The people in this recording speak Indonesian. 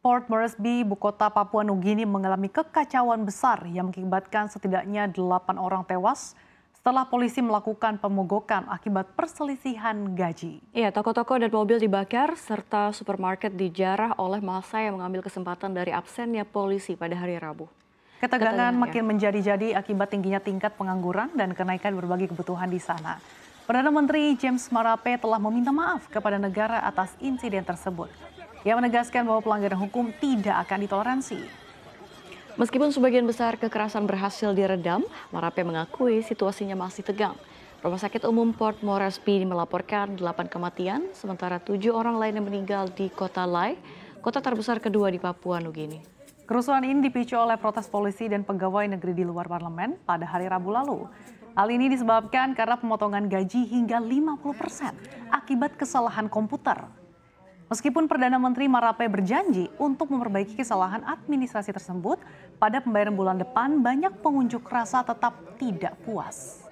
Port Moresby, ibu kota Papua Nugini mengalami kekacauan besar yang mengakibatkan setidaknya delapan orang tewas setelah polisi melakukan pemogokan akibat perselisihan gaji. Iya, toko-toko dan mobil dibakar serta supermarket dijarah oleh masa yang mengambil kesempatan dari absennya polisi pada hari Rabu. Ketegangan ya. makin menjadi-jadi akibat tingginya tingkat pengangguran dan kenaikan berbagai kebutuhan di sana. Perdana Menteri James Marape telah meminta maaf kepada negara atas insiden tersebut. Ia menegaskan bahwa pelanggaran hukum tidak akan ditoleransi. Meskipun sebagian besar kekerasan berhasil diredam, Marape mengakui situasinya masih tegang. Rumah Sakit Umum Port Moresby melaporkan 8 kematian, sementara 7 orang lain yang meninggal di kota Lai, kota terbesar kedua di Papua Nugini. Kerusuhan ini dipicu oleh protes polisi dan pegawai negeri di luar parlemen pada hari Rabu lalu. Hal ini disebabkan karena pemotongan gaji hingga 50% persen akibat kesalahan komputer Meskipun Perdana Menteri Marape berjanji untuk memperbaiki kesalahan administrasi tersebut, pada pembayaran bulan depan banyak pengunjuk rasa tetap tidak puas.